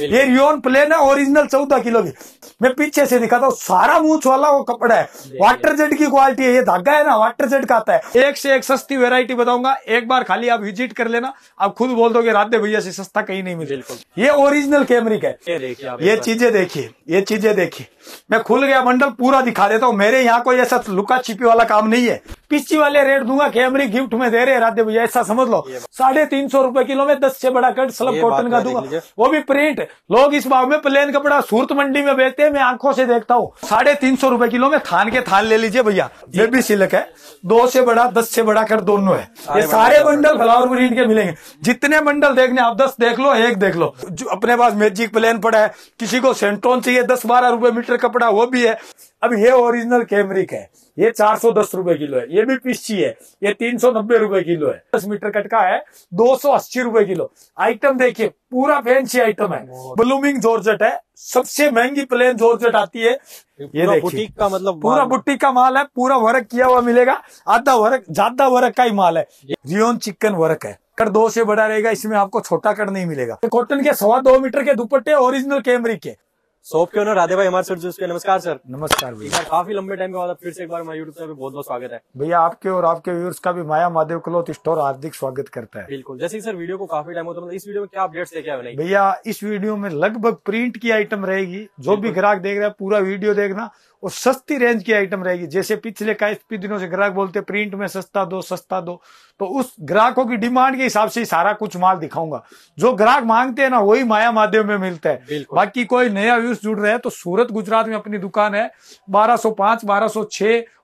ये rayon plain है original चौदह किलो की मैं पीछे से दिखाता हूँ सारा मूछ वाला वो कपड़ा है वाटर जेट की क्वालिटी है ये धागा है ना वाटर जेट का आता है एक से एक सस्ती वेरायटी बताऊंगा एक बार खाली आप विजिट कर लेना आप खुद बोल दो राधे भैया से सस्ता कहीं नहीं मिले ये ओरिजिनल कैमरिक है ये चीजें देखिए ये चीजें देखिए मैं खुल गया मंडल पूरा दिखा देता हूँ मेरे यहाँ कोई ऐसा लुका छिपी वाला काम नहीं है पिछी वाले रेट दूंगा कैमरे गिफ्ट में दे रहे राधे भैया ऐसा समझ लो साढ़े तीन सौ रूपये किलो में दस से बड़ा कट स्लब कॉटन का दूंगा वो भी प्रिंट लोग इस भाव में प्लेन कपड़ा सूरत मंडी में बेचते हैं मैं आंखों से देखता हूँ साढ़े तीन सौ रूपये किलो में थान के थान ले लीजिए भैया ये भी सिलक है दो से बड़ा दस से बड़ा कर दोनों है ये सारे बंडल फ्लावर ब्रीड के मिलेंगे जितने बंडल देखने आप दस देख लो एक देख लो जो अपने पास मैजिक प्लेन पड़ा है किसी को सेंट्रोन चाहिए दस बारह रूपए मीटर कपड़ा वो भी है अब ये ओरिजिनल कैमरिक है ये चार सौ दस रुपए किलो है ये भी पिस्ची है ये तीन सौ नब्बे रुपए किलो है दस मीटर कट का है दो सौ अस्सी रुपए किलो आइटम देखिए पूरा फैंसी आइटम है ब्लूमिंग जोरजट है सबसे महंगी प्लेन जोरजट आती है ये बुटीक का मतलब पूरा बुटीक का माल है पूरा वर्क किया हुआ मिलेगा आधा वर्क ज्यादा वर्क का ही माल है रियोन चिकन वर्क है कट दो से बड़ा रहेगा इसमें आपको छोटा कट नहीं मिलेगा कॉटन के सवा दो मीटर के दुपट्टे ओरिजिनल कैमरिक के सोप के ओनर राधे भाई हमारे सर जिसके नमस्कार सर नमस्कार भैया काफी लंबे टाइम के बाद फिर से एक बार हमारे यूट्यूब बहुत बहुत स्वागत है भैया आपके और आपके व्यूर्स का भी माया माधव क्लोथ स्टोर हार्दिक स्वागत करता है बिल्कुल जैसे सर वीडियो को काफी टाइम होता है इस वीडियो में क्या अपडेट्स लेके भैया इस वीडियो में लगभग प्रिंट की आइटम रहेगी जो भी ग्राहक देख रहे हैं पूरा वीडियो देखना और सस्ती रेंज की आइटम रहेगी जैसे पिछले काफी दिनों से ग्राहक बोलते प्रिंट में सस्ता दो सस्ता दो तो उस ग्राहकों की डिमांड के हिसाब से ही सारा कुछ माल दिखाऊंगा जो ग्राहक मांगते हैं ना वही माया माध्यम में मिलता है बाकी कोई नया व्यूज जुड़ रहा है तो सूरत गुजरात में अपनी दुकान है बारह सौ पांच बारह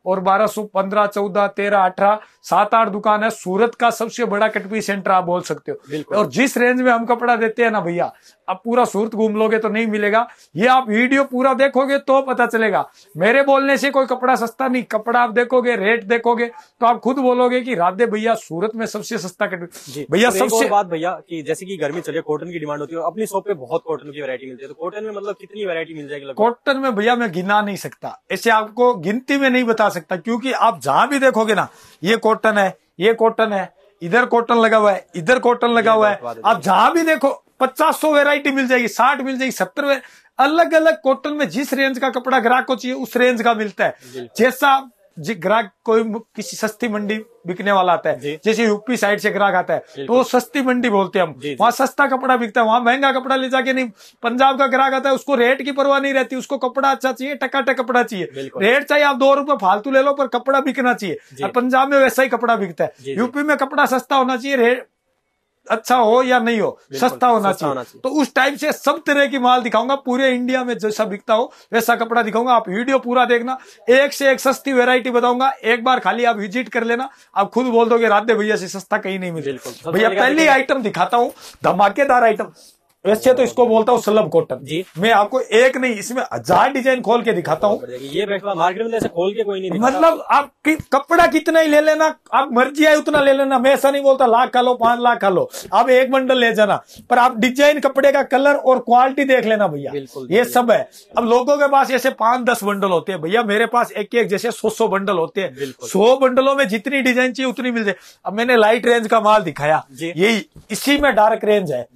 और 1215 14 13 18 सात आठ दुकान है सूरत का सबसे बड़ा कटपी सेंटर आप बोल सकते हो और जिस रेंज में हम कपड़ा देते हैं ना भैया अब पूरा सूरत घूम लोगे तो नहीं मिलेगा ये आप वीडियो पूरा देखोगे तो पता चलेगा मेरे बोलने से कोई कपड़ा सस्ता नहीं कपड़ा आप देखोगे रेट देखोगे तो आप खुद बोलोगे की राधे भैया सूरत में सबसे सस्ता कटपी भैया सबसे बात भैया की जैसे की गर्मी चलिए कॉटन की डिमांड होती है अपनी शॉप पे बहुत कॉटन की वरायटी मिलती है तो कॉटन में मतलब कितनी वेरायटी मिल जाएगी कॉटन में भैया मैं गिना नहीं सकता ऐसे आपको गिनती में नहीं बता सकता क्योंकि आप जहां भी देखोगे ना ये कॉटन है ये कॉटन है इधर कॉटन लगा हुआ है इधर कॉटन लगा हुआ है आप जहां भी देखो पचास सौ वेरायटी मिल जाएगी साठ मिल जाएगी सत्तर अलग अलग कॉटन में जिस रेंज का कपड़ा ग्राहक को चाहिए उस रेंज का मिलता है जैसा ग्राहक कोई किसी सस्ती मंडी बिकने वाला आता है जैसे यूपी साइड से ग्राहक आता है तो वो सस्ती मंडी बोलते हैं हम वहाँ सस्ता कपड़ा बिकता है वहाँ महंगा कपड़ा ले जाके नहीं पंजाब का ग्राहक आता है उसको रेट की परवाह नहीं रहती उसको कपड़ा अच्छा चाहिए टकाटक कपड़ा चाहिए रेट चाहिए आप दो रुपए फालतू ले लो पर कपड़ा बिकना चाहिए पंजाब में वैसा ही कपड़ा बिकता है यूपी में कपड़ा सस्ता होना चाहिए अच्छा हो या नहीं हो सस्ता होना चाहिए तो उस टाइप से सब तरह की माल दिखाऊंगा पूरे इंडिया में जैसा बिकता हो वैसा कपड़ा दिखाऊंगा आप वीडियो पूरा देखना एक से एक सस्ती वेरायटी बताऊंगा एक बार खाली आप विजिट कर लेना आप खुद बोल दोगे राधे भैया से सस्ता कहीं नहीं मिले भैया पहली आइटम दिखाता हूँ धमाकेदार आइटम वैसे तो इसको बोलता हूँ सलभ कॉटन जी मैं आपको एक नहीं इसमें हजार डिजाइन खोल के दिखाता हूँ ये मार्केट में खोल के कोई नहीं मतलब आप कि, कपड़ा कितना ही ले लेना आप मर्जी आए उतना ले लेना मैं ऐसा नहीं बोलता लाख का लो पांच लाख का लो आप एक बंडल ले जाना पर आप डिजाइन कपड़े का कलर और क्वालिटी देख लेना भैया ये सब है अब लोगों के पास ऐसे पांच दस बंडल होते हैं भैया मेरे पास एक एक जैसे सौ सौ बंडल होते हैं सौ बंडलों में जितनी डिजाइन चाहिए उतनी मिल जाए अब मैंने लाइट रेंज का माल दिखाया यही इसी में डार्क रेंज है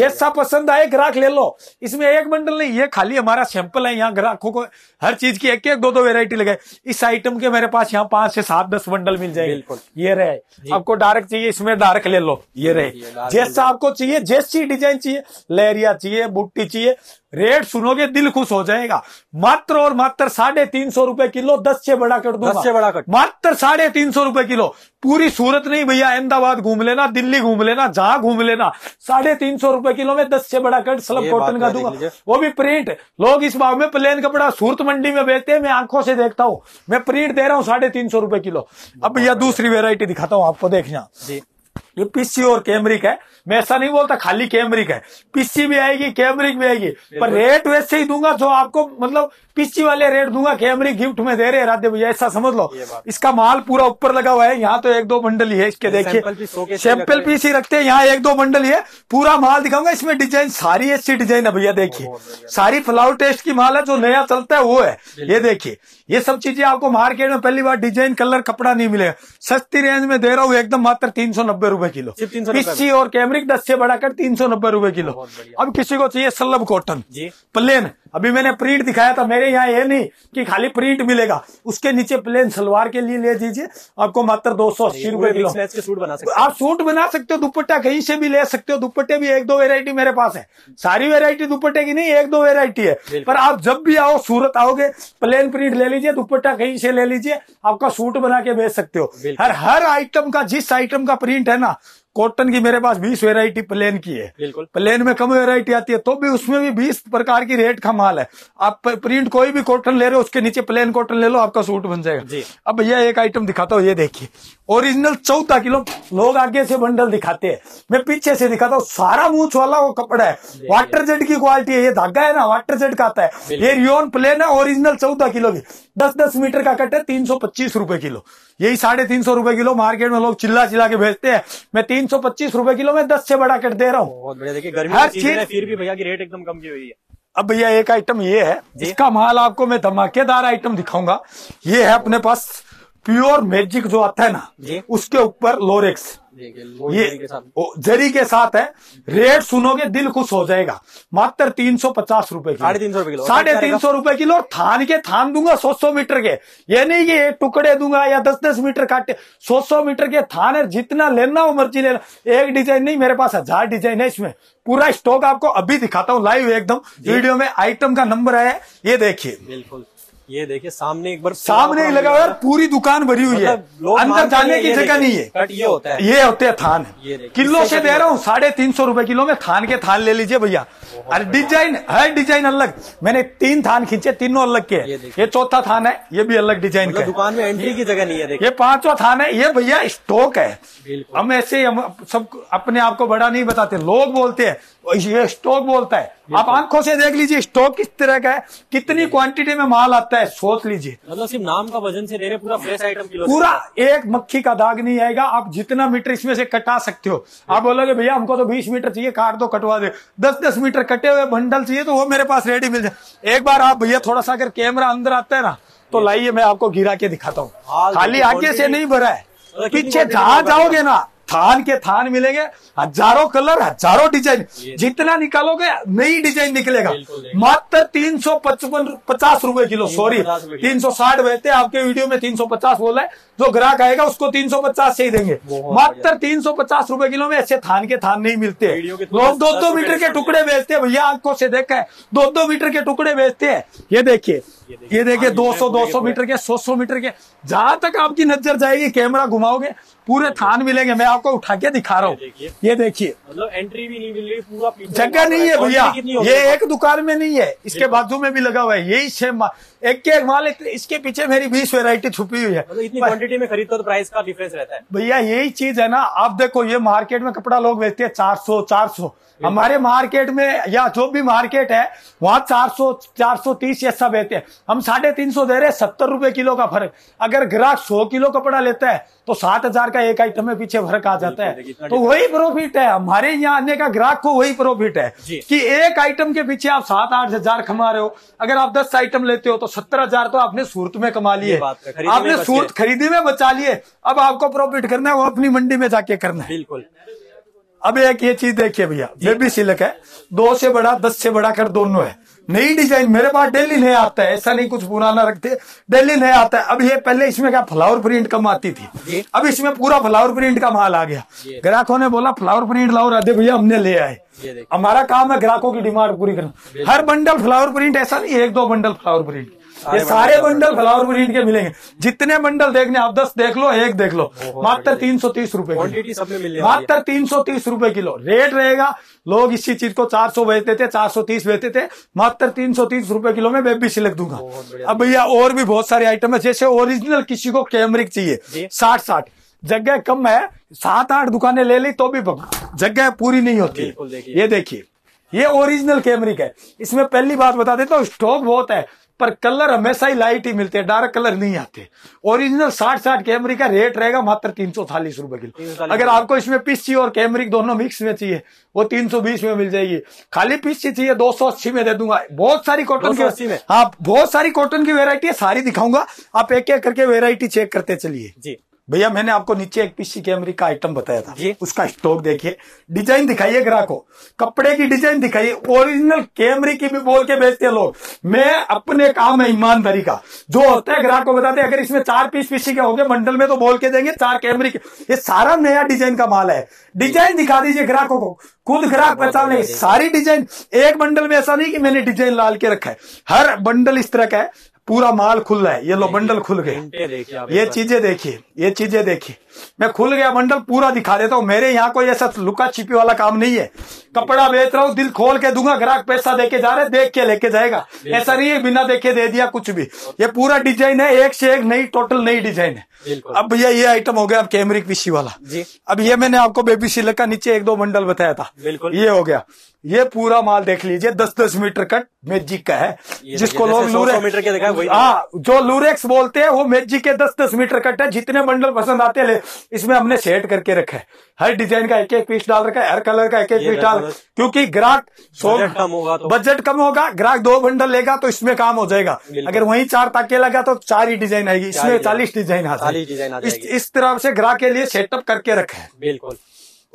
जैसा पसंद पसंद आए ग्राहक ले लो इसमें एक बंडल नहीं ये खाली हमारा सैंपल है यहाँ ग्राहकों को हर चीज की एक एक दो दो वेरायटी लगाए इस आइटम के मेरे पास यहाँ पांच से सात दस बंडल मिल बिल्कुल ये रहे आपको डार्क चाहिए इसमें डार्क ले लो ये रहे जैसा आपको चाहिए जैसी डिजाइन चाहिए लहरिया चाहिए बुट्टी चाहिए रेट सुनोगे दिल खुश हो जाएगा मात्र और मात्र साढ़े तीन सौ रुपए किलो दस से बड़ा कट दस से बड़ा कट मात्र साढ़े तीन सौ रूपये किलो पूरी सूरत नहीं भैया अहमदाबाद घूम लेना दिल्ली घूम लेना जहां घूम लेना साढ़े तीन सौ रूपये किलो में दस से बड़ा कट सलब कॉटन का दूंगा वो भी प्रिंट लोग इस भाव में प्लेन कपड़ा सूरत मंडी में बेचते हैं मैं आंखों से देखता हूँ मैं प्रिंट दे रहा हूँ साढ़े तीन सौ रूपये किलो अब भैया दूसरी वेरायटी दिखाता हूँ आपको देखना ये पीसी और कैमरिक है मैं ऐसा नहीं बोलता खाली कैमरिक है पीसी भी आएगी कैमरिक भी आएगी पर तो- रेट वैसे ही दूंगा जो आपको मतलब पीसी वाले रेट दूंगा कैमरिक गिफ्ट में दे रहे राधे भैया ऐसा समझ लो इसका माल पूरा ऊपर लगा हुआ है यहाँ तो एक दो मंडली ही है इसके देखिए सैंपल पीस ही रखते हैं यहाँ एक दो मंडली ही है पूरा माल दिखाऊंगा इसमें डिजाइन सारी ऐसी डिजाइन है भैया देखिए सारी फ्लावर टेस्ट की माल है जो नया चलता है वो है ये देखिए ये सब चीजें आपको मार्केट में पहली बार डिजाइन कलर कपड़ा नहीं मिलेगा सस्ती रेंज में दे रहा हूँ एकदम मात्र तीन सौ नब्बे रूपये किलो पिस्सी और कैमरिक दस से बढ़ाकर तीन सौ नब्बे रुपए किलो अब किसी को चाहिए सलब कॉटन प्लेन अभी मैंने प्रिंट दिखाया था मेरे यहाँ ये नहीं कि खाली प्रिंट मिलेगा उसके नीचे प्लेन सलवार के लिए ले लीजिए आपको मात्र दो सौ अस्सी रूपए किलो सूट बना सकते आप सूट बना सकते हो दुपट्टा कहीं से भी ले सकते हो दुपट्टे भी एक दो वेरायटी मेरे पास है सारी वेरायटी दुपट्टे की नहीं एक दो वेरायटी है पर आप जब भी आओ सूरत आओगे प्लेन प्रिंट ले लीजिए दुपट्टा कहीं से ले लीजिए आपका सूट बना के बेच सकते हो हर हर आइटम का जिस आइटम का प्रिंट है ना कॉटन की मेरे पास बीस वेरायटी प्लेन की है प्लेन में कम वेरायटी आती है तो भी उसमें भी बीस प्रकार की रेट का माल है आप प्रिंट कोई भी कॉटन ले रहे हो उसके नीचे प्लेन कॉटन ले लो आपका सूट बन जाएगा अब भैया एक आइटम दिखाता हूँ ये देखिए ओरिजिनल चौदह किलो लोग आगे से बंडल दिखाते है मैं पीछे से दिखाता हूँ सारा मूछ वाला वो कपड़ा है वाटर जेट की क्वालिटी है ये धागा है ना वाटर जेट का आता है ये रियोन प्लेन है ओरिजिनल चौदह किलो की दस दस मीटर का कट है तीन सौ पच्चीस रुपए किलो यही साढ़े तीन सौ रुपए किलो मार्केट में लोग चिल्ला चिल्ला के भेजते हैं मैं तीन तीन सौ पच्चीस रूपए किलो में दस से बड़ा कर दे रहा हूँ बहुत बढ़िया गर्मी हर चीज फिर भी भैया की रेट एकदम कम की हुई है अब भैया एक आइटम ये है इसका माल आपको मैं धमाकेदार आइटम दिखाऊंगा ये है अपने पास प्योर मैजिक जो आता है ना उसके ऊपर लोरेक्स ये जरी के साथ है रेट सुनोगे दिल खुश हो जाएगा मात्र तीन सौ पचास रूपए साढ़े तीन सौ रूपये किलो साढ़े तीन सौ रूपये किलो थान के थान दूंगा सौ सौ मीटर के ये नहीं कि एक टुकड़े दूंगा या दस दस मीटर काटे सौ सौ मीटर के थान है जितना लेना हो मर्जी लेना एक डिजाइन नहीं मेरे पास हजार डिजाइन है इसमें पूरा स्टॉक आपको अभी दिखाता हूँ लाइव एकदम वीडियो में आइटम का नंबर आया है ये देखिए बिल्कुल ये देखिए सामने एक बार सामने ही लगा हुआ पूरी दुकान भरी हुई मतलब है अंदर जाने की जगह नहीं है कट ये होता है ये होते हैं थान किलो से दे रहा हूँ साढ़े तीन सौ रूपये किलो में थान के थान ले लीजिए भैया अरे डिजाइन हर डिजाइन अलग मैंने तीन थान खींचे तीनों अलग के ये चौथा थान है ये भी अलग डिजाइन मतलब का दुकान में एंट्री की जगह नहीं है ये पांचवा थान है ये भैया स्टॉक है हम ऐसे हम सब अपने आप को बड़ा नहीं बताते लोग बोलते हैं ये स्टॉक बोलता है आप तो- आंखों से देख लीजिए स्टॉक किस तरह का है कितनी क्वांटिटी में माल आता है सोच लीजिए मतलब सिर्फ नाम का वजन से ले पूरा फ्रेश आइटम किलो पूरा एक मक्खी का दाग नहीं आएगा आप जितना मीटर इसमें से कटा सकते हो आप बोलोगे भैया हमको तो बीस मीटर चाहिए काट दो तो कटवा दे दस दस मीटर कटे हुए बंडल चाहिए तो वो मेरे पास रेडी मिल जाए एक बार आप भैया थोड़ा सा अगर कैमरा अंदर आता है ना तो लाइए मैं आपको गिरा के दिखाता हूँ हाँ, खाली तो आगे से नहीं भरा है मतलब पीछे जहां जाओगे ना थान के थान मिलेंगे हजारों कलर हजारों डिजाइन तो- जितना निकालोगे नई डिजाइन निकलेगा मात्र तीन सौ पचपन पचास रूपए किलो सॉरी तीन सौ साठ बहते आपके वीडियो में तीन सौ पचास बोला है जो ग्राहक आएगा उसको तीन सौ पचास से ही देंगे मात्र तीन सौ पचास रूपए किलो में ऐसे थान के थान नहीं मिलते लोग दो दो मीटर के टुकड़े बेचते हैं भैया आंखों से देखा है दो दो मीटर के टुकड़े बेचते हैं ये देखिए ये देखिए 200 200 हाँ, मीटर के 100 100 मीटर के जहां तक आपकी नजर जाएगी कैमरा घुमाओगे पूरे हाँ, थान मिलेंगे मैं आपको उठा के दिखा रहा हूँ ये देखिए मतलब एंट्री भी नहीं मिल रही पूरा जगह नहीं है भैया ये एक दुकान में नहीं है इसके बाजू में भी लगा हुआ है यही छह एक के एक माल इसके पीछे मेरी बीस वेरायटी छुपी हुई है मतलब इतनी क्वांटिटी में खरीदते हो तो प्राइस का डिफरेंस रहता है भैया यही चीज है ना आप देखो ये मार्केट में कपड़ा लोग बेचते हैं चार सौ चार सौ हमारे मार्केट में या जो भी मार्केट है वहां चार सौ चार सौ तीस ऐसा बेचते हैं हम साढ़े तीन सौ दे रहे हैं सत्तर रुपए किलो का फर्क अगर ग्राहक सौ किलो कपड़ा लेता है तो सात हजार का एक आइटम में पीछे फर्क आ जाता है तो वही प्रॉफिट है हमारे यहाँ आने का ग्राहक को वही प्रॉफिट है कि एक आइटम के पीछे आप सात आठ हजार कमा रहे हो अगर आप दस आइटम लेते हो तो सत्तर हजार तो आपने सूरत में कमा लिए आपने सूरत खरीदी में बचा लिए अब आपको प्रॉफिट करना है वो अपनी मंडी में जाके करना है बिल्कुल अब एक ये चीज देखिए भैया बेबी सिलक है दो से बड़ा दस से बड़ा कर दोनों है नई डिजाइन मेरे पास डेली नया आता है ऐसा नहीं कुछ पुराना रखते डेली नया आता है अब ये पहले इसमें क्या फ्लावर प्रिंट कम आती थी अब इसमें पूरा फ्लावर प्रिंट का माल आ गया ग्राहकों ने बोला फ्लावर प्रिंट लाओ राधे भैया हमने ले आए हमारा काम है ग्राहकों की डिमांड पूरी करना हर बंडल फ्लावर प्रिंट ऐसा नहीं एक दो बंडल फ्लावर प्रिंट ये सारे मंडल फ्लावर ग्रीन के मिलेंगे जितने मंडल देखने आप दस देख लो एक देख लो मात्र तीन सौ तीस रूपए मात्र तीन सौ तीस रूपए किलो रेट रहेगा लोग इसी चीज को चार सौ बेचते थे चार सौ तीस बेचते थे मात्र तीन सौ तीस रूपए किलो में बेबी सिलेक्ट दूंगा अब भैया और भी बहुत सारे आइटम है जैसे ओरिजिनल किसी को कैमरिक चाहिए साठ साठ जगह कम है सात आठ दुकानें ले ली तो भी जगह पूरी नहीं होती ये देखिए ये ओरिजिनल कैमरिक है इसमें पहली बात बता देता तो हूँ स्टॉक बहुत है पर कलर हमेशा ही लाइट ही मिलते हैं डार्क कलर नहीं आते ओरिजिनल साठ साठ कैमरी का रेट रहेगा मात्र तीन सौ चालीस रुपए किलो अगर आपको इसमें पीसी और कैमरी दोनों मिक्स में चाहिए वो तीन सौ बीस में मिल जाएगी खाली पीस चाहिए दो सौ अस्सी में दे दूंगा बहुत सारी कॉटन की हाँ बहुत सारी कॉटन की वेरायटी है सारी दिखाऊंगा आप एक एक करके वेरायटी चेक करते चलिए जी भैया मैंने आपको नीचे एक पीसी कैमरे का आइटम बताया था उसका स्टॉक देखिए डिजाइन दिखाइए ग्राहक को कपड़े की डिजाइन दिखाइए ओरिजिनल कैमरे की भी बोल के बेचते हैं लोग मैं अपने काम है ईमानदारी का जो होता है ग्राहक को बताते हैं अगर इसमें चार पीस पीसी के हो गए मंडल में तो बोल के देंगे चार कैमरे के ये सारा नया डिजाइन का माल है डिजाइन दिखा दीजिए ग्राहकों को खुद ग्राहक पहचान सारी डिजाइन एक बंडल में ऐसा नहीं कि मैंने डिजाइन लाल के रखा है हर बंडल इस तरह का है पूरा माल खुल रहा है ये लो बंडल खुल गए ये चीजें देखिए ये चीजें देखिए मैं खुल गया मंडल पूरा दिखा देता हूँ मेरे यहाँ कोई ऐसा लुका छिपी वाला काम नहीं है कपड़ा बेच रहा हूँ दिल खोल के दूंगा ग्राहक पैसा देके जा रहे देख के लेके जाएगा ऐसा नहीं है बिना देखे दे दिया कुछ भी ये पूरा डिजाइन है एक से एक नई टोटल नई डिजाइन है अब भैया ये आइटम हो गया अब कैमरिक पीसी वाला अब ये मैंने आपको बेबी सिलक का नीचे एक दो मंडल बताया था ये हो गया ये पूरा माल देख लीजिए दस दस मीटर कट मैजिक का है जिसको लोग लूरे मीटर के देखा हाँ जो लूरेक्स बोलते हैं वो मैजिक के दस दस मीटर कट है जितने बंडल पसंद आते हैं इसमें हमने सेट करके रखा है हर डिजाइन का एक एक पीस डाल रखा है हर कलर का एक एक पीस डाल क्योंकि ग्राहक सौ कम होगा तो बजट कम होगा ग्राहक दो बंडल लेगा तो इसमें काम हो जाएगा अगर वही चार ताके लगा तो चार ही डिजाइन आएगी इसमें चालीस डिजाइन डिजाइन इस तरह से ग्राहक के लिए सेटअप करके रखा है बिल्कुल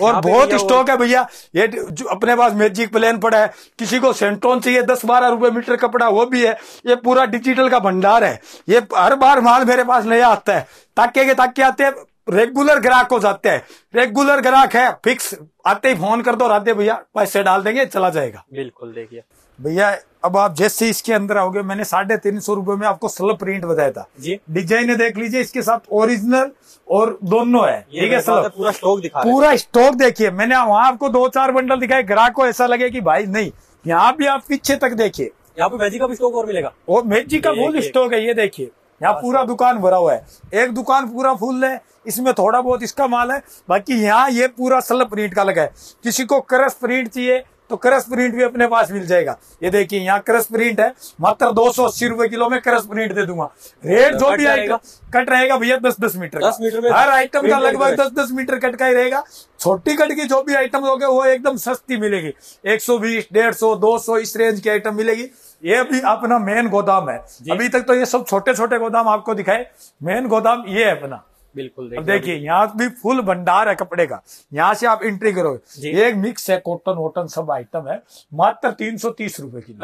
और बहुत स्टॉक है भैया ये जो अपने पास मैजिक प्लेन पड़ा है किसी को सेंटोन चाहिए दस बारह रुपए मीटर कपड़ा वो भी है ये पूरा डिजिटल का भंडार है ये हर बार माल मेरे पास नया आता है ताके के ताके आते हैं रेगुलर ग्राहक हो जाते हैं रेगुलर ग्राहक है फिक्स आते ही फोन कर दो राधे भैया पैसे डाल देंगे चला जाएगा बिल्कुल देखिए भैया अब आप जैसे इसके अंदर आओगे मैंने साढ़े तीन सौ रूपये में आपको स्लब प्रिंट बताया था जी डिजाइन देख लीजिए इसके साथ ओरिजिनल और दोनों है ठीक है स्लब पूरा स्टॉक दिखा पूरा स्टॉक देखिए मैंने वहाँ आपको दो चार बंडल दिखाए ग्राहक को ऐसा लगे की भाई नहीं यहाँ भी आप पीछे तक देखिए यहाँ पे मैजिक का भी स्टॉक और मिलेगा और मैजिक का बहुत स्टॉक है ये देखिए यहाँ हाँ, पूरा दुकान भरा हुआ है एक दुकान पूरा फुल है इसमें थोड़ा बहुत इसका माल है बाकी यहाँ ये पूरा सल प्रिंट का लगा है किसी को क्रस प्रिंट चाहिए तो क्रस प्रिंट भी अपने पास मिल जाएगा ये देखिए यहाँ क्रस प्रिंट है मात्र दो सौ अस्सी रुपए किलो में क्रस प्रिंट दे दूंगा रेट जो भी आएगा कट रहेगा भैया दस दस मीटर दस मीटर में हर आइटम का लगभग दस दस मीटर कट का ही रहेगा छोटी कट की जो भी आइटम होगी वो एकदम सस्ती मिलेगी एक सौ बीस डेढ़ सौ दो सौ इस रेंज की आइटम मिलेगी ये भी अपना मेन गोदाम है अभी तक तो ये सब छोटे छोटे गोदाम आपको दिखाए मेन गोदाम ये है अपना बिल्कुल देखिए यहाँ भी फुल भंडार है कपड़े का यहाँ से आप एंट्री करोगे एक मिक्स है कॉटन वोटन सब आइटम है मात्र तीन सौ तीस रूपए की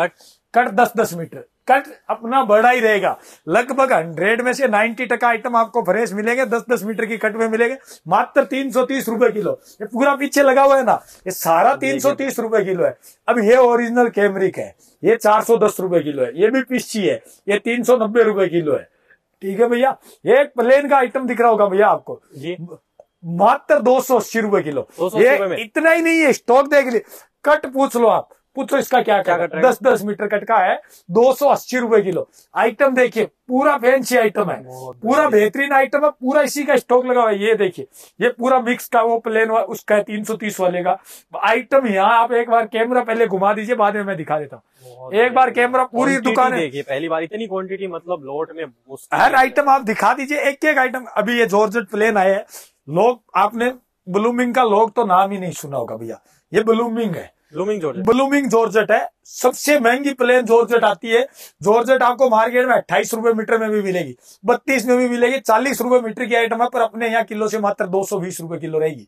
कट दस दस मीटर कट अपना बड़ा ही रहेगा लगभग हंड्रेड में से नाइन्टी टका आइटम आपको फ्रेश मिलेंगे दस दस मीटर की कट में मिलेंगे मात्र तीन सौ तीस रुपए किलो ये पूरा पीछे लगा हुआ है ना ये सारा तीन सौ तीस रुपए किलो है अब ये ओरिजिनल कैमरिक है ये चार सौ दस रुपए किलो है ये भी पिस्ची है ये तीन सौ नब्बे रुपए किलो है ठीक है भैया एक प्लेन का आइटम दिख रहा होगा भैया आपको मात्र दो सौ अस्सी रुपए किलो ये इतना ही नहीं है स्टॉक देख ली कट पूछ लो आप पूछो इसका क्या क्या कट दस दस मीटर कट का है दो सौ अस्सी रूपए किलो आइटम देखिए पूरा फैंसी आइटम है पूरा बेहतरीन आइटम है पूरा इसी का स्टॉक लगा हुआ है ये देखिए ये पूरा मिक्स का वो प्लेन उसका है तीन सौ तीस वाले का आइटम यहाँ आप एक बार कैमरा पहले घुमा दीजिए बाद में मैं दिखा देता हूँ एक बार कैमरा पूरी दुकान देखिए पहली बार इतनी क्वांटिटी मतलब लोट में हर आइटम आप दिखा दीजिए एक एक आइटम अभी ये जॉर्ज प्लेन आया है लोग आपने ब्लूमिंग का लोग तो नाम ही नहीं सुना होगा भैया ये ब्लूमिंग है ब्लूमिंग जॉर्जेट ब्लूमिंग जॉर्जेट है सबसे महंगी प्लेन जॉर्जेट आती है जॉर्जेट आपको मार्केट में अट्ठाईस रुपए मीटर में भी मिलेगी बत्तीस में भी मिलेगी चालीस रुपए मीटर की आइटम है पर अपने यहाँ किलो से मात्र दो सौ बीस रुपए किलो रहेगी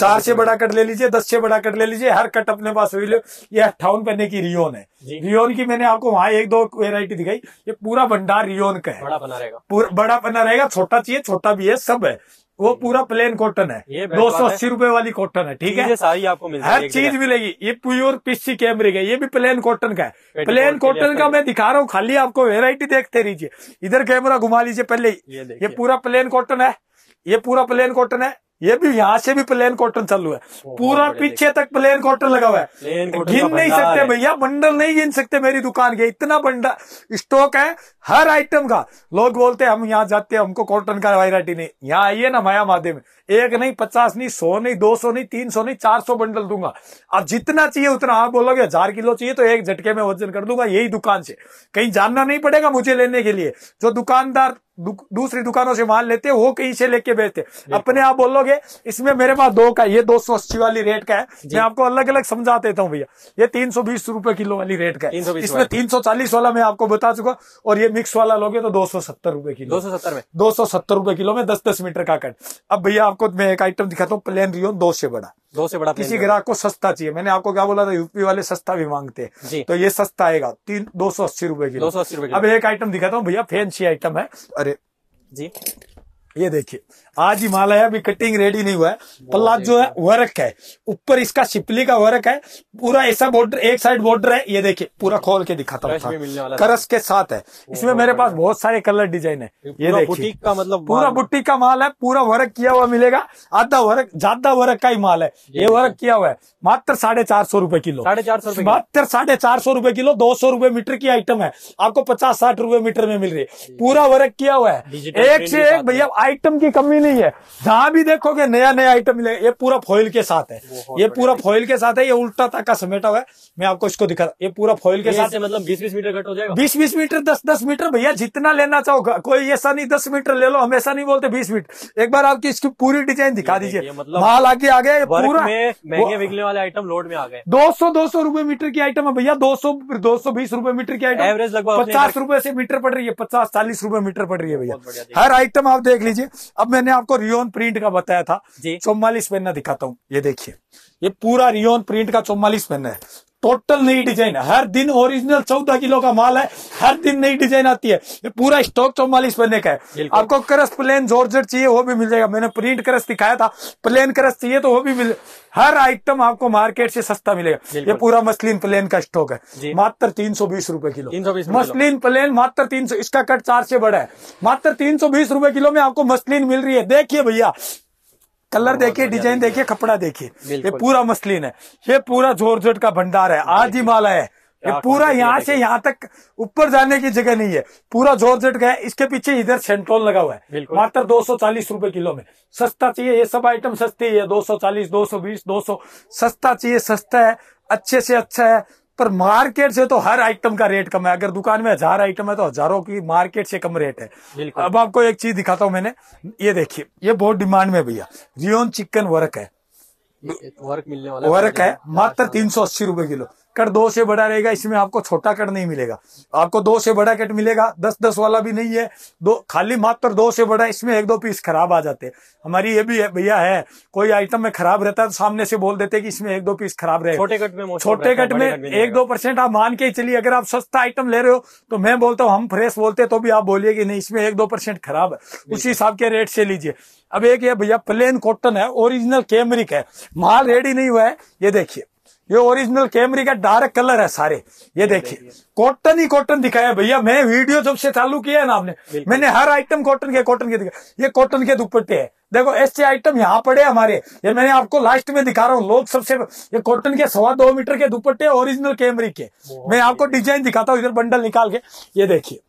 चार से बड़ा कट ले लीजिए दस से बड़ा कट ले लीजिए हर कट अपने पास ये अट्ठावन पहने की रियोन है रियोन की मैंने आपको वहां एक दो वेरायटी दिखाई ये पूरा भंडार रियोन का है बड़ा बना रहेगा पूरा बड़ा बना रहेगा छोटा चाहिए छोटा भी है सब है वो पूरा प्लेन कॉटन है दो सौ अस्सी रूपए वाली कॉटन है ठीक है सारी आपको मिल हर चीज मिलेगी ये प्योर पीसी कैमरे है ये भी प्लेन कॉटन का है प्लेन कॉटन का मैं दिखा रहा हूँ खाली आपको वेराइटी देखते रहिए इधर कैमरा घुमा लीजिए पहले ही ये पूरा प्लेन कॉटन है ये पूरा प्लेन कॉटन है ये भी यहाँ से भी प्लेन कॉटन चालू है पूरा पीछे तक प्लेन कॉटन लगा हुआ है गिन नहीं सकते भैया बंडल नहीं गिन सकते मेरी दुकान के इतना बंडल स्टॉक है हर आइटम का लोग बोलते हैं हम यहाँ जाते हैं हमको कॉटन का वैरायटी नहीं यहाँ आइए ना माया माध्यम एक नहीं पचास नहीं सौ नहीं दो सौ नहीं तीन सौ नहीं चार सौ बंडल दूंगा अब जितना चाहिए उतना आप हाँ, बोलोगे हजार किलो चाहिए तो एक झटके में वजन कर दूंगा यही दुकान से कहीं जानना नहीं पड़ेगा मुझे लेने के लिए जो दुकानदार दूसरी दुकानों से माल लेते हो कहीं से लेके बेचते अपने आप बोलोगे इसमें मेरे पास दो का ये दो सौ अस्सी वाली रेट का है मैं आपको अलग अलग समझा देता हूँ भैया ये तीन सौ बीस रुपए किलो वाली रेट का है इसमें तीन सौ चालीस वाला मैं आपको बता चुका और ये मिक्स वाला लोगे तो दो सौ सत्तर रुपए किलो दो सौ सत्तर में दो सौ सत्तर रुपए किलो में दस दस मीटर का कट अब भैया आपको मैं एक आइटम दिखाता हूँ प्लेन रियो दो से बड़ा दो से बड़ा किसी ग्राहक को सस्ता चाहिए मैंने आपको क्या बोला था यूपी वाले सस्ता भी मांगते हैं तो ये सस्ता आएगा तीन दो सौ अस्सी रूपए की दो सौ अस्सी रूपए अब एक आइटम दिखाता हूँ भैया फैंसी आइटम है अरे जी ये देखिए आज हिमालय अभी कटिंग रेडी नहीं हुआ है पल्ला जो है वर्क है ऊपर इसका शिपली का वर्क है पूरा ऐसा बॉर्डर एक साइड बॉर्डर है ये देखिए पूरा खोल के दिखाता हूँ करस के साथ है इसमें मेरे पास बहुत सारे कलर डिजाइन है ये बुटीक का मतलब पूरा बुटीक का माल है पूरा वर्क किया हुआ मिलेगा आधा वर्क ज्यादा वर्क का ही माल है ये वर्क किया हुआ है मात्र साढ़े चार सौ रूपये किलो साढ़े चार सौ मात्र साढ़े चार सौ रूपये किलो दो सौ रूपये मीटर की आइटम है आपको पचास साठ रूपये मीटर में मिल रही है पूरा वर्क किया हुआ है एक से एक भैया आइटम की कमी नहीं है जहां भी देखोगे नया नया आइटम मिलेगा ये पूरा फॉइल के साथ है ये पूरा फॉइल के साथ है ये उल्टा तक का समेटा हुआ है मैं आपको इसको दिखा ये पूरा फॉइल के साथ मतलब बीस बीस मीटर कट हो जाएगा बीस बीस मीटर दस दस मीटर भैया जितना लेना चाहो कोई ऐसा नहीं दस मीटर ले लो हमेशा नहीं बोलते बीस मीटर एक बार आपकी इसकी पूरी डिजाइन दिखा दीजिए मतलब माल आगे आ गया पूरा महंगे बिकने वाले आइटम लोड में आ गए दो सौ दो सौ रूपये मीटर की आइटम है भैया दो सौ दो सौ बीस रूपये मीटर की आइटम एवरेज लगभग पचास रूपये से मीटर पड़ रही है पचास चालीस रूपये मीटर पड़ रही है भैया हर आइटम आप देख लीजिए लीजिए अब मैंने आपको रियोन प्रिंट का बताया था चौवालीस पेन दिखाता हूँ ये देखिए ये पूरा रियोन प्रिंट का चौवालीस पेन है टोटल नई डिजाइन हर दिन ओरिजिनल चौदह किलो का माल है हर दिन नई डिजाइन आती है ये पूरा स्टॉक चौवालीस बनने का है आपको क्रस प्लेन जॉर्जेट चाहिए वो भी मिल जाएगा मैंने प्रिंट क्रस दिखाया था प्लेन क्रस चाहिए तो वो भी मिल हर आइटम आपको मार्केट से सस्ता मिलेगा ये पूरा मसलिन प्लेन का स्टॉक है मात्र तीन सौ बीस रूपए किलो मसलिन प्लेन मात्र तीन सौ इसका कट चार से बड़ा है मात्र तीन सौ बीस रूपए किलो में आपको मसलिन मिल रही है देखिए भैया कलर देखिए डिजाइन देखिए कपड़ा देखिए ये पूरा मसलिन है ये पूरा जोर जोर का भंडार है आज ही माला है ये पूरा यहाँ से यहाँ तक ऊपर जाने की जगह नहीं है पूरा जोर जट गया इसके पीछे इधर सेंट्रोल लगा हुआ है मात्र दो सौ चालीस रूपए किलो में सस्ता चाहिए ये सब आइटम सस्ती है दो सौ चालीस दो सौ बीस दो सौ सस्ता चाहिए सस्ता है अच्छे से अच्छा है पर मार्केट से तो हर आइटम का रेट कम है अगर दुकान में हजार आइटम है तो हजारों की मार्केट से कम रेट है अब आपको एक चीज दिखाता हूँ मैंने ये देखिए ये बहुत डिमांड में भैया रियोन चिकन वर्क है वर्क मिलने वाला वर्क है मात्र तीन सौ अस्सी रूपए किलो कट दो से बड़ा रहेगा इसमें आपको छोटा कट नहीं मिलेगा आपको दो से बड़ा कट मिलेगा दस दस वाला भी नहीं है दो खाली मात्र दो से बड़ा इसमें एक दो पीस खराब आ जाते हैं हमारी ये भी भैया है, कोई आइटम में खराब रहता है तो सामने से बोल देते कि इसमें एक दो पीस खराब रहे छोटे कट में छोटे कट में एक दो परसेंट आप मान के चलिए अगर आप सस्ता आइटम ले रहे हो तो मैं बोलता हूँ हम फ्रेश बोलते तो भी आप बोलिए कि नहीं इसमें एक दो परसेंट खराब है उसी हिसाब के रेट से लीजिए अब एक ये भैया प्लेन कॉटन है ओरिजिनल कैमरिक है माल रेडी नहीं हुआ है ये देखिए ये ओरिजिनल कैमरे का डार्क कलर है सारे ये देखिए कॉटन ही कॉटन दिखाया भैया मैं वीडियो जब से चालू किया है ना आपने मैंने हर आइटम कॉटन के कॉटन के दिखाया ये कॉटन के दुपट्टे है देखो ऐसे आइटम यहाँ पड़े हमारे ये मैंने आपको लास्ट में दिखा रहा हूँ लोग सबसे ये कॉटन के सवा दो मीटर के दुपट्टे ओरिजिनल कैमरे के मैं आपको डिजाइन दिखाता हूँ इधर बंडल निकाल के ये देखिए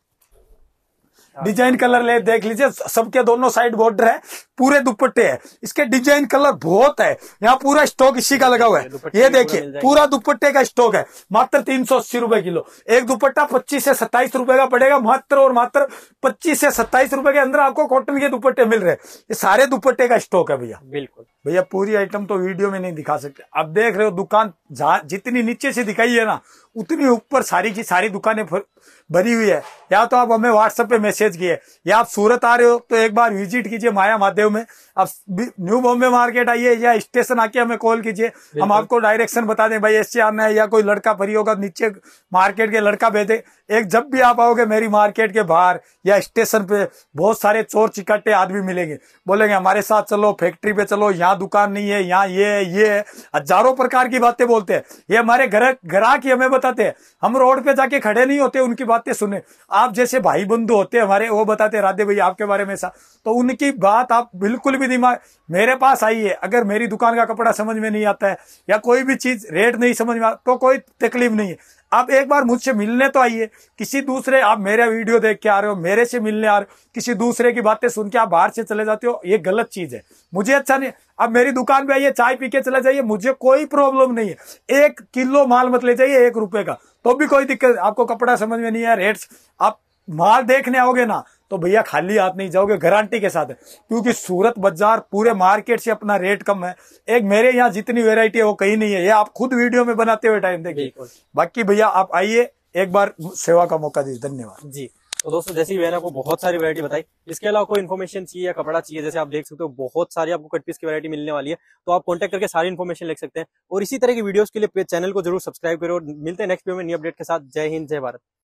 हाँ। डिजाइन कलर ले देख लीजिए सबके दोनों साइड बॉर्डर है पूरे दुपट्टे है इसके डिजाइन कलर बहुत है यहाँ पूरा स्टॉक इसी का लगा हुआ है ये देखिए पूरा दुपट्टे का स्टॉक है मात्र तीन सौ अस्सी रुपए किलो एक दुपट्टा पच्चीस से सत्ताईस रुपए का पड़ेगा मात्र और मात्र पच्चीस से सत्ताईस रुपए के अंदर आपको कॉटन के दुपट्टे मिल रहे हैं ये सारे दुपट्टे का स्टॉक है भैया बिल्कुल भैया पूरी आइटम तो वीडियो में नहीं दिखा सकते आप देख रहे हो दुकान जितनी नीचे से दिखाई है ना उतनी ऊपर सारी की सारी दुकानें भरी हुई है या तो आप हमें व्हाट्सएप पे मैसेज किए या आप सूरत आ रहे हो तो एक बार विजिट कीजिए माया माध्यम में आप न्यू बॉम्बे मार्केट आइए या स्टेशन आके हमें कॉल कीजिए हम आपको डायरेक्शन बता दें भाई ऐसे आना है या कोई लड़का भरी होगा नीचे मार्केट के लड़का भेजे एक जब भी आप आओगे मेरी मार्केट के बाहर या स्टेशन पे बहुत सारे चोर चिकट्टे आदमी मिलेंगे बोलेंगे हमारे साथ चलो फैक्ट्री पे चलो यहाँ दुकान नहीं है यहाँ ये है ये है हजारों प्रकार की बातें बोलते हैं ये हमारे घर ग्राहक ही हमें बताते हैं हम रोड पे जाके खड़े नहीं होते उनकी बातें सुने आप जैसे भाई बंधु होते हमारे वो बताते राधे भाई आपके बारे में ऐसा तो उनकी बात आप बिल्कुल भी दिमाग मेरे पास आई है अगर मेरी दुकान का कपड़ा समझ में नहीं आता है या कोई भी चीज रेट नहीं समझ में आता तो कोई तकलीफ नहीं है आप एक बार मुझसे मिलने तो आइए किसी दूसरे आप मेरे वीडियो देख के आ रहे हो मेरे से मिलने आ रहे हो किसी दूसरे की बातें सुन के आप बाहर से चले जाते हो ये गलत चीज है मुझे अच्छा नहीं अब मेरी दुकान पे आइए चाय पी के चले जाइए मुझे कोई प्रॉब्लम नहीं है एक किलो माल मत ले जाइए एक रुपए का तो भी कोई दिक्कत आपको कपड़ा समझ में नहीं है रेट्स आप माल देखने आओगे ना तो भैया खाली हाथ नहीं जाओगे गारंटी के साथ क्योंकि सूरत बाजार पूरे मार्केट से अपना रेट कम है एक मेरे यहाँ जितनी वेरायटी है वो कहीं नहीं है ये आप खुद वीडियो में बनाते हुए टाइम देखिए बाकी भैया आप आइए एक बार सेवा का मौका दीजिए धन्यवाद जी तो दोस्तों जैसे मैंने आपको बहुत सारी वैरायटी बताई इसके अलावा कोई इन्फॉर्मेशन चाहिए या कपड़ा चाहिए जैसे आप देख सकते हो बहुत सारी आपको कट पीस की वैरायटी मिलने वाली है तो आप कॉन्टेक्ट करके सारी इन्फॉर्मेशन ले सकते हैं और इसी तरह की वीडियोस के लिए चैनल को जरूर सब्सक्राइब करो मिलते हैं नेक्स्ट वीडियो में न्यू अपडेट के साथ जय हिंद जय भारत